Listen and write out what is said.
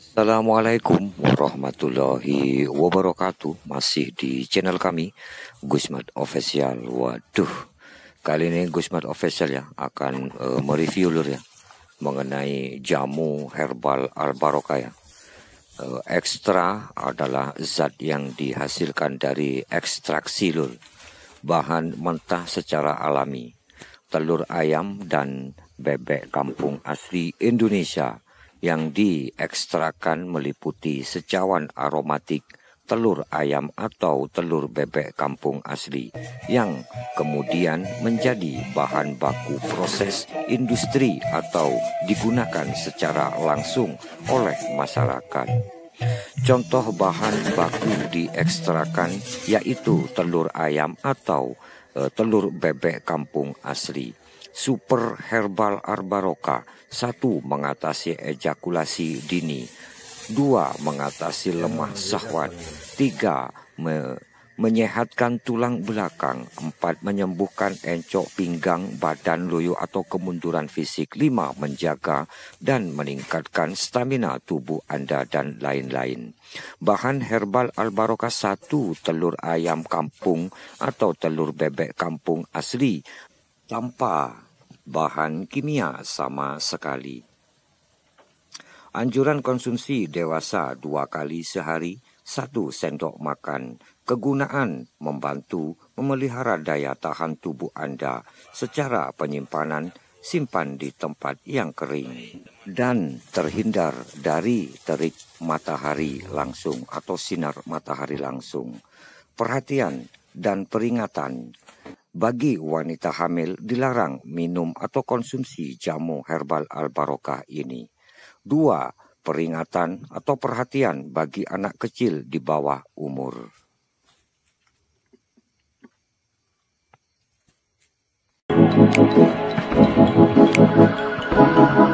Assalamualaikum warahmatullahi wabarakatuh Masih di channel kami Gusmat Official Waduh Kali ini Gusmat Official ya Akan uh, mereview lur ya Mengenai jamu herbal albaroka ya uh, Ekstra adalah zat yang dihasilkan dari ekstraksi lur Bahan mentah secara alami Telur ayam dan bebek kampung asli Indonesia yang diekstrakan meliputi secawan aromatik telur ayam atau telur bebek kampung asli yang kemudian menjadi bahan baku proses industri atau digunakan secara langsung oleh masyarakat. Contoh bahan baku diekstrakan yaitu telur ayam atau e, telur bebek kampung asli. Super Herbal Arbaroka. Satu, mengatasi ejakulasi dini. Dua, mengatasi lemah syahwat. Tiga, me menyehatkan tulang belakang, empat menyembuhkan encok pinggang, badan loyo atau kemunduran fisik, lima menjaga dan meningkatkan stamina tubuh Anda dan lain-lain. Bahan herbal albaroka satu telur ayam kampung atau telur bebek kampung asli tanpa bahan kimia sama sekali. Anjuran konsumsi dewasa dua kali sehari, satu sendok makan. Kegunaan membantu memelihara daya tahan tubuh Anda secara penyimpanan simpan di tempat yang kering dan terhindar dari terik matahari langsung atau sinar matahari langsung. Perhatian dan peringatan bagi wanita hamil dilarang minum atau konsumsi jamu herbal al-barokah ini. Dua, peringatan atau perhatian bagi anak kecil di bawah umur. Thank you.